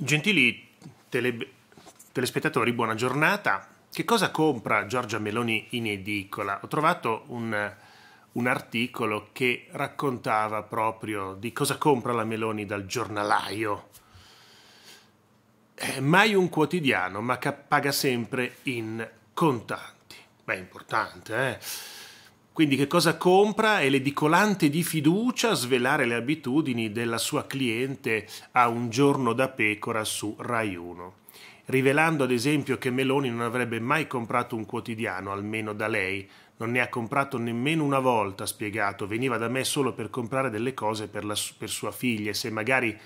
Gentili tele... telespettatori, buona giornata. Che cosa compra Giorgia Meloni in edicola? Ho trovato un, un, articolo che raccontava proprio di cosa compra la Meloni dal giornalaio. Eh, mai un quotidiano, ma paga sempre in contanti. Beh, importante, eh? Quindi che cosa compra? È l'edicolante di fiducia a svelare le abitudini della sua cliente a un giorno da pecora su Rai 1 rivelando ad esempio che Meloni non avrebbe mai comprato un quotidiano, almeno da lei. Non ne ha comprato nemmeno una volta, spiegato. Veniva da me solo per comprare delle cose per, la, per sua figlia. E se magari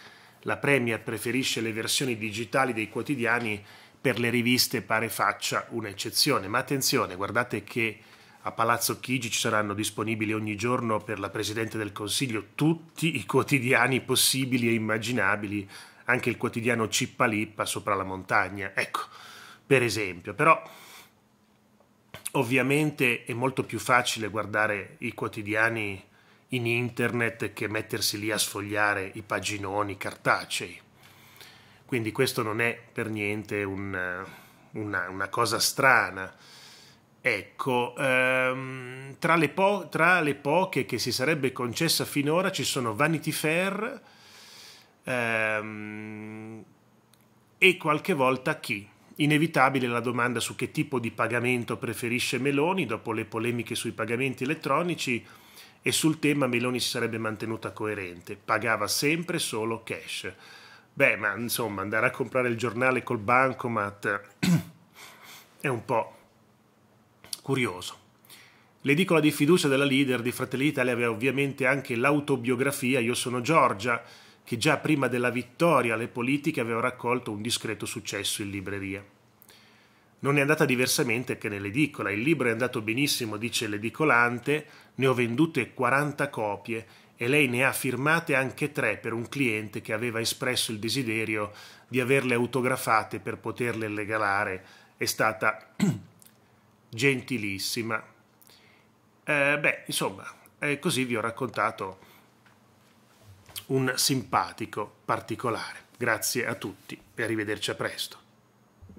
la Premier preferisce le versioni digitali dei quotidiani, per le riviste pare faccia un'eccezione. Ma attenzione, guardate che a Palazzo Chigi ci saranno disponibili ogni giorno per la Presidente del Consiglio tutti i quotidiani possibili e immaginabili, anche il quotidiano Cippalippa sopra la montagna, ecco, per esempio. Però ovviamente è molto più facile guardare i quotidiani in internet che mettersi lì a sfogliare i paginoni cartacei. Quindi questo non è per niente un, una, una cosa strana. Ecco, ehm, tra, le po- tra, le poche che si sarebbe concessa finora ci sono Vanity Fair ehm, e qualche volta chi. Inevitabile la domanda su che tipo di pagamento preferisce Meloni dopo le polemiche sui pagamenti elettronici e sul tema Meloni si sarebbe mantenuta coerente, pagava sempre solo cash. Beh, ma insomma, andare a comprare il giornale col bancomat è un po' curioso. L'edicola di fiducia della leader di Fratelli d'Italia aveva ovviamente anche l'autobiografia Io sono Giorgia, che già prima della vittoria alle politiche aveva raccolto un discreto successo in libreria. Non è andata diversamente che nell'edicola. Il libro è andato benissimo, dice l'edicolante, ne ho vendute 40 copie e lei ne ha firmate anche tre per un cliente che aveva espresso il desiderio di averle autografate per poterle regalare. È stata gentilissima. Eh, beh, insomma, eh, così vi ho raccontato un simpatico particolare. Grazie a tutti e arrivederci a presto.